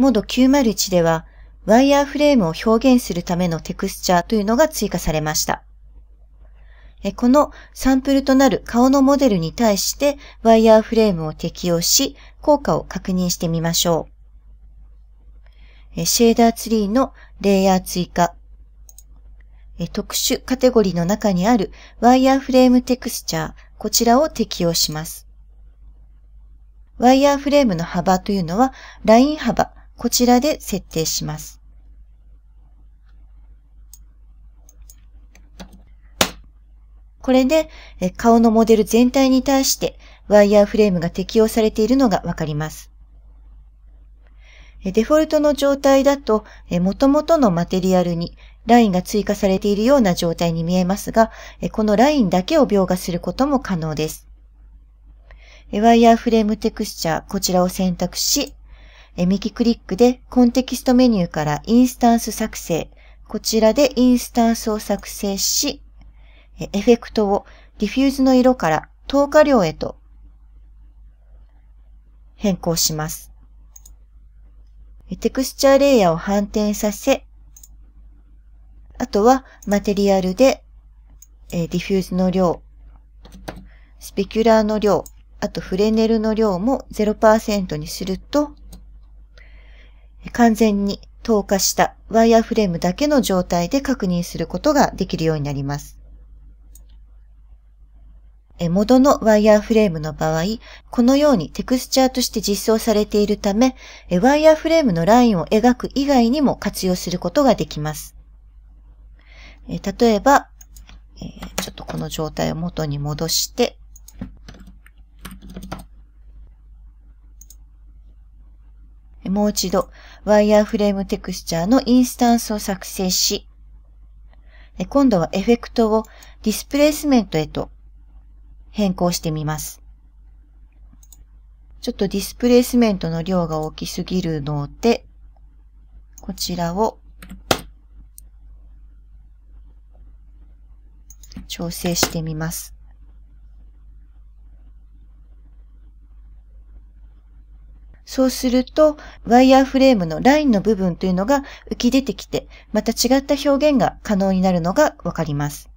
モード901では、ワイヤーフレームを表現するためのテクスチャーというのが追加されました。このサンプルとなる顔のモデルに対してワイヤーフレームを適用し、効果を確認してみましょう。シェーダーツリーのレイヤー追加。特殊カテゴリーの中にあるワイヤーフレームテクスチャー、こちらを適用します。ワイヤーフレームの幅というのは、ライン幅、こちらで設定します。これで顔のモデル全体に対してワイヤーフレームが適用されているのがわかります。デフォルトの状態だと元々のマテリアルにラインが追加されているような状態に見えますが、このラインだけを描画することも可能です。ワイヤーフレームテクスチャー、こちらを選択し、右クリックでコンテキストメニューからインスタンス作成。こちらでインスタンスを作成し、エフェクトをディフューズの色から透過量へと変更します。テクスチャーレイヤーを反転させ、あとはマテリアルでディフューズの量、スペキュラーの量、あとフレネルの量も0%にすると、完全に透過したワイヤーフレームだけの状態で確認することができるようになります。モドのワイヤーフレームの場合、このようにテクスチャーとして実装されているため、ワイヤーフレームのラインを描く以外にも活用することができます。例えば、ちょっとこの状態を元に戻して、もう一度、ワイヤーフレームテクスチャーのインスタンスを作成し、今度はエフェクトをディスプレイスメントへと変更してみます。ちょっとディスプレイスメントの量が大きすぎるので、こちらを調整してみます。そうすると、ワイヤーフレームのラインの部分というのが浮き出てきて、また違った表現が可能になるのがわかります。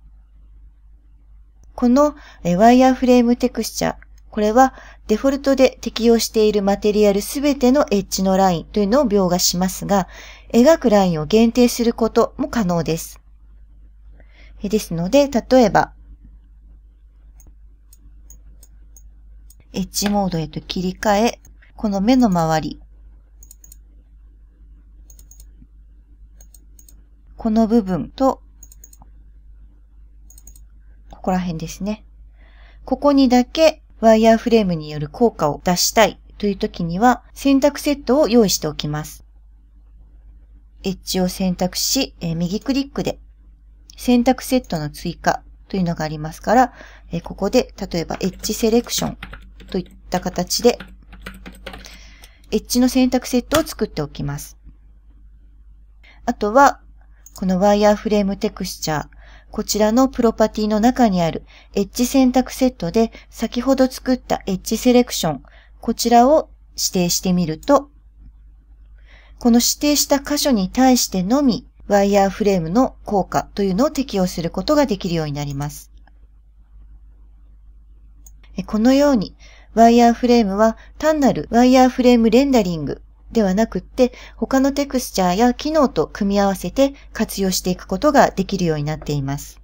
このワイヤーフレームテクスチャ、これはデフォルトで適用しているマテリアルすべてのエッジのラインというのを描画しますが、描くラインを限定することも可能です。ですので、例えば、エッジモードへと切り替え、この目の周り、この部分と、ここら辺ですね。ここにだけワイヤーフレームによる効果を出したいという時には選択セットを用意しておきます。エッジを選択し、え右クリックで選択セットの追加というのがありますから、えここで例えばエッジセレクションといった形でエッジの選択セットを作っておきます。あとは、このワイヤーフレームテクスチャー、こちらのプロパティの中にあるエッジ選択セットで先ほど作ったエッジセレクション、こちらを指定してみると、この指定した箇所に対してのみワイヤーフレームの効果というのを適用することができるようになります。このようにワイヤーフレームは単なるワイヤーフレームレンダリングではなくって、他のテクスチャーや機能と組み合わせて活用していくことができるようになっています。